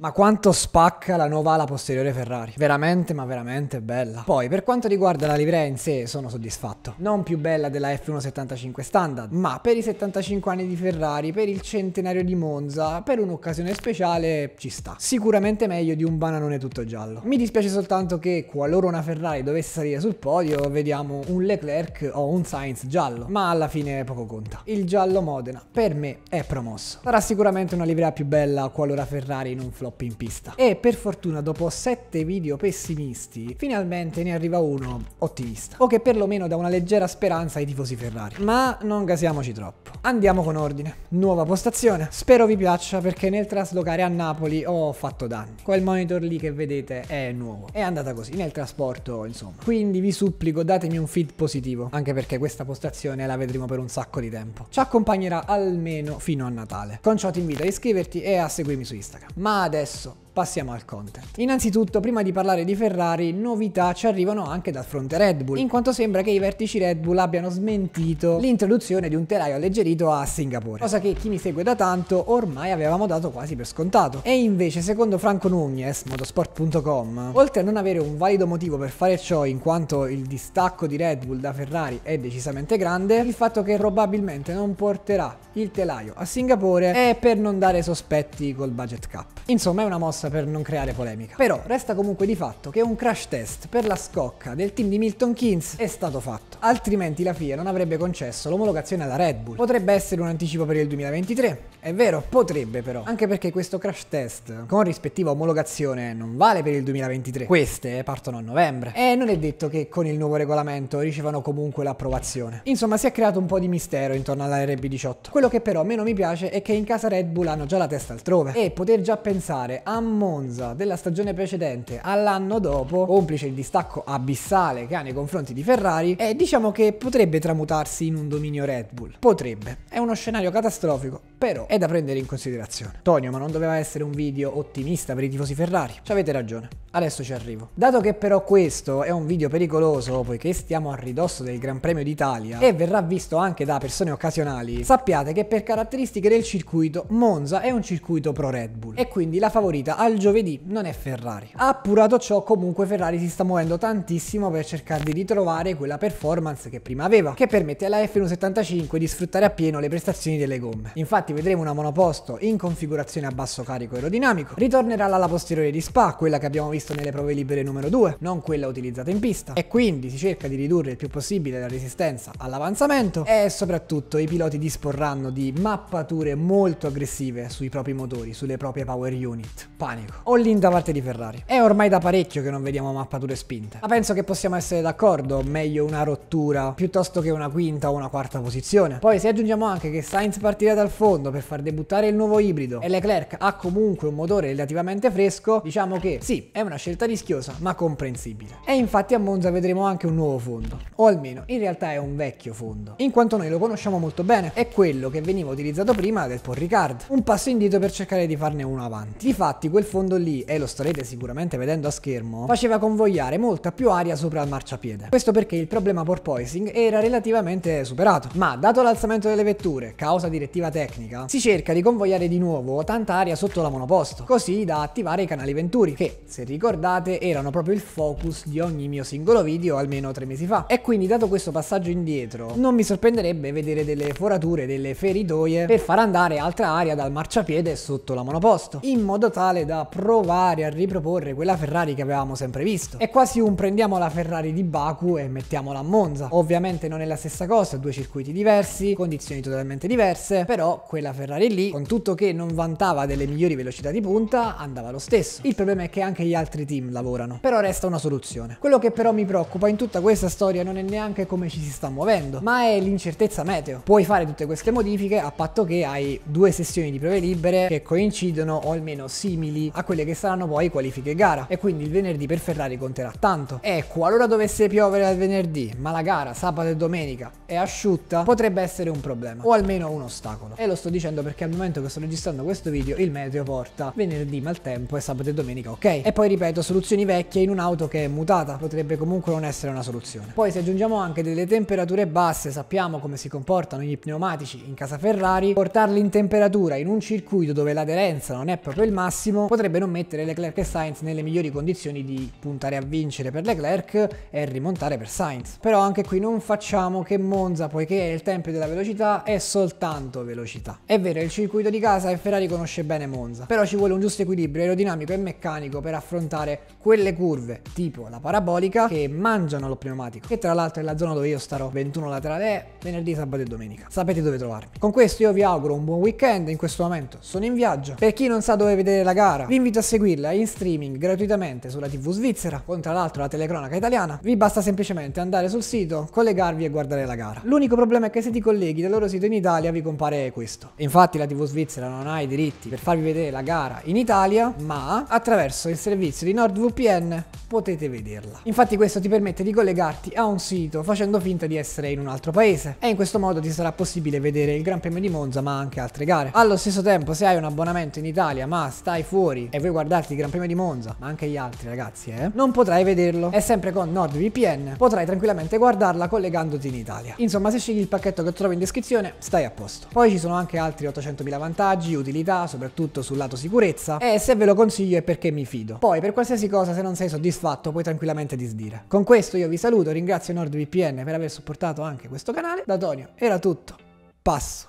Ma quanto spacca la nuova ala posteriore Ferrari. Veramente, ma veramente bella. Poi, per quanto riguarda la livrea in sé, sono soddisfatto. Non più bella della F175 standard, ma per i 75 anni di Ferrari, per il centenario di Monza, per un'occasione speciale, ci sta. Sicuramente meglio di un bananone tutto giallo. Mi dispiace soltanto che, qualora una Ferrari dovesse salire sul podio, vediamo un Leclerc o un Sainz giallo. Ma alla fine poco conta. Il giallo Modena, per me, è promosso. Sarà sicuramente una livrea più bella qualora Ferrari non flop flop in pista. E per fortuna dopo 7 video pessimisti, finalmente ne arriva uno ottimista, o che perlomeno dà una leggera speranza ai tifosi Ferrari. Ma non gasiamoci troppo. Andiamo con ordine. Nuova postazione. Spero vi piaccia perché nel traslocare a Napoli ho fatto danni. Quel monitor lì che vedete è nuovo. È andata così, nel trasporto insomma. Quindi vi supplico datemi un feed positivo, anche perché questa postazione la vedremo per un sacco di tempo. Ci accompagnerà almeno fino a Natale. Con ciò ti invito a iscriverti e a seguirmi su Instagram. Ma adesso adesso. Passiamo al content. Innanzitutto, prima di parlare di Ferrari, novità ci arrivano anche dal fronte Red Bull, in quanto sembra che i vertici Red Bull abbiano smentito l'introduzione di un telaio alleggerito a Singapore, cosa che chi mi segue da tanto ormai avevamo dato quasi per scontato. E invece, secondo Franco Nunez, motorsport.com, oltre a non avere un valido motivo per fare ciò in quanto il distacco di Red Bull da Ferrari è decisamente grande, il fatto che probabilmente non porterà il telaio a Singapore è per non dare sospetti col budget cap. Insomma, è una mossa mossa per non creare polemica. Però resta comunque di fatto che un crash test per la scocca del team di Milton Keynes è stato fatto, altrimenti la FIA non avrebbe concesso l'omologazione alla Red Bull. Potrebbe essere un anticipo per il 2023, è vero, potrebbe però, anche perché questo crash test con rispettiva omologazione non vale per il 2023. Queste partono a novembre e non è detto che con il nuovo regolamento ricevano comunque l'approvazione. Insomma, si è creato un po' di mistero intorno alla RB18. Quello che però meno mi piace è che in casa Red Bull hanno già la testa altrove e poter già pensare a Monza della stagione precedente all'anno dopo, complice il distacco abissale che ha nei confronti di Ferrari, e diciamo che potrebbe tramutarsi in un dominio Red Bull. Potrebbe. È uno scenario catastrofico, però è da prendere in considerazione. Tonio, ma non doveva essere un video ottimista per i tifosi Ferrari? Ci avete ragione, adesso ci arrivo. Dato che però questo è un video pericoloso, poiché stiamo a ridosso del Gran Premio d'Italia e verrà visto anche da persone occasionali, sappiate che per caratteristiche del circuito Monza è un circuito pro Red Bull e quindi la favorita al giovedì non è Ferrari. Appurato ciò, comunque Ferrari si sta muovendo tantissimo per cercare di ritrovare quella performance che prima aveva, che permette alla F175 di sfruttare appieno le prestazioni delle gomme. Infatti infatti vedremo una monoposto in configurazione a basso carico aerodinamico. Ritornerà l'ala posteriore di Spa, quella che abbiamo visto nelle prove libere numero 2, non quella utilizzata in pista. E quindi si cerca di ridurre il più possibile la resistenza all'avanzamento e soprattutto i piloti disporranno di mappature molto aggressive sui propri motori, sulle proprie power unit. Panico. All-in da parte di Ferrari. È ormai da parecchio che non vediamo mappature spinte. Ma penso che possiamo essere d'accordo, meglio una rottura piuttosto che una quinta o una quarta posizione. Poi se aggiungiamo anche che Sainz partirà dal fondo, secondo per far debuttare il nuovo ibrido e Leclerc ha comunque un motore relativamente fresco, diciamo che sì, è una scelta rischiosa ma comprensibile. E infatti a Monza vedremo anche un nuovo fondo, o almeno in realtà è un vecchio fondo, in quanto noi lo conosciamo molto bene, è quello che veniva utilizzato prima del Paul Ricard, un passo indietro per cercare di farne uno avanti. Difatti quel fondo lì, e lo starete sicuramente vedendo a schermo, faceva convogliare molta più aria sopra il marciapiede. Questo perché il problema porpoising era relativamente superato, ma dato l'alzamento delle vetture, causa direttiva tecnica, domenica, si cerca di convogliare di nuovo tanta aria sotto la monoposto, così da attivare i canali Venturi, che, se ricordate, erano proprio il focus di ogni mio singolo video almeno tre mesi fa. E quindi, dato questo passaggio indietro, non mi sorprenderebbe vedere delle forature, delle feritoie per far andare altra aria dal marciapiede sotto la monoposto, in modo tale da provare a riproporre quella Ferrari che avevamo sempre visto. È quasi un prendiamo la Ferrari di Baku e mettiamola a Monza. Ovviamente non è la stessa cosa, due circuiti diversi, condizioni totalmente diverse, però quella quella Ferrari lì, con tutto che non vantava delle migliori velocità di punta, andava lo stesso. Il problema è che anche gli altri team lavorano, però resta una soluzione. Quello che però mi preoccupa in tutta questa storia non è neanche come ci si sta muovendo, ma è l'incertezza meteo. Puoi fare tutte queste modifiche a patto che hai due sessioni di prove libere che coincidono o almeno simili a quelle che saranno poi qualifiche gara e quindi il venerdì per Ferrari conterà tanto. E qualora dovesse piovere al venerdì, ma la gara sabato e domenica è asciutta, potrebbe essere un problema o almeno un ostacolo. E lo sto dicendo perché al momento che sto registrando questo video il meteo porta venerdì maltempo e sabato e domenica ok. E poi ripeto, soluzioni vecchie in un'auto che è mutata potrebbe comunque non essere una soluzione. Poi se aggiungiamo anche delle temperature basse, sappiamo come si comportano gli pneumatici in casa Ferrari, portarli in temperatura in un circuito dove l'aderenza non è proprio il massimo potrebbe non mettere Leclerc e Sainz nelle migliori condizioni di puntare a vincere per Leclerc e rimontare per Sainz. Però anche qui non facciamo che Monza, poiché è il tempio della velocità, è soltanto velocità città. È vero, il circuito di casa e Ferrari conosce bene Monza, però ci vuole un giusto equilibrio aerodinamico e meccanico per affrontare quelle curve, tipo la parabolica, che mangiano lo pneumatico, che tra l'altro è la zona dove io starò 21 laterale venerdì, sabato e domenica. Sapete dove trovarmi. Con questo io vi auguro un buon weekend, in questo momento sono in viaggio. Per chi non sa dove vedere la gara, vi invito a seguirla in streaming gratuitamente sulla TV svizzera, con tra l'altro la telecronaca italiana. Vi basta semplicemente andare sul sito, collegarvi e guardare la gara. L'unico problema è che se ti colleghi dal loro sito in Italia vi compare questo visto. Infatti la TV svizzera non ha i diritti per farvi vedere la gara in Italia, ma attraverso il servizio di NordVPN potete vederla. Infatti questo ti permette di collegarti a un sito facendo finta di essere in un altro paese e in questo modo ti sarà possibile vedere il Gran Premio di Monza ma anche altre gare. Allo stesso tempo se hai un abbonamento in Italia ma stai fuori e vuoi guardarti il Gran Premio di Monza ma anche gli altri ragazzi eh, non potrai vederlo e sempre con NordVPN potrai tranquillamente guardarla collegandoti in Italia. Insomma se scegli il pacchetto che trovi in descrizione stai a posto. Poi ci sono anche anche altri 800.000 vantaggi, utilità, soprattutto sul lato sicurezza e se ve lo consiglio è perché mi fido. Poi per qualsiasi cosa se non sei soddisfatto puoi tranquillamente disdire. Con questo io vi saluto, ringrazio NordVPN per aver supportato anche questo canale. Da Tonio era tutto, passo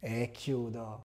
e chiudo.